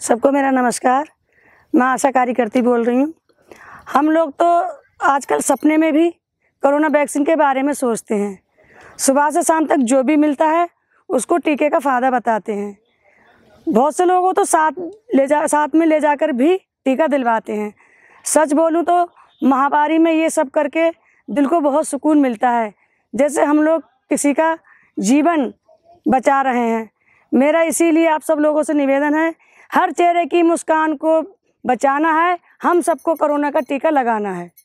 सबको मेरा नमस्कार मैं आशा कार्यकर्ती बोल रही हूँ हम लोग तो आजकल सपने में भी कोरोना वैक्सीन के बारे में सोचते हैं सुबह से शाम तक जो भी मिलता है उसको टीके का फ़ायदा बताते हैं बहुत से लोगों तो साथ ले जा साथ में ले जाकर भी टीका दिलवाते हैं सच बोलूँ तो महामारी में ये सब करके दिल को बहुत सुकून मिलता है जैसे हम लोग किसी का जीवन बचा रहे हैं मेरा इसीलिए आप सब लोगों से निवेदन है हर चेहरे की मुस्कान को बचाना है हम सबको कोरोना का टीका लगाना है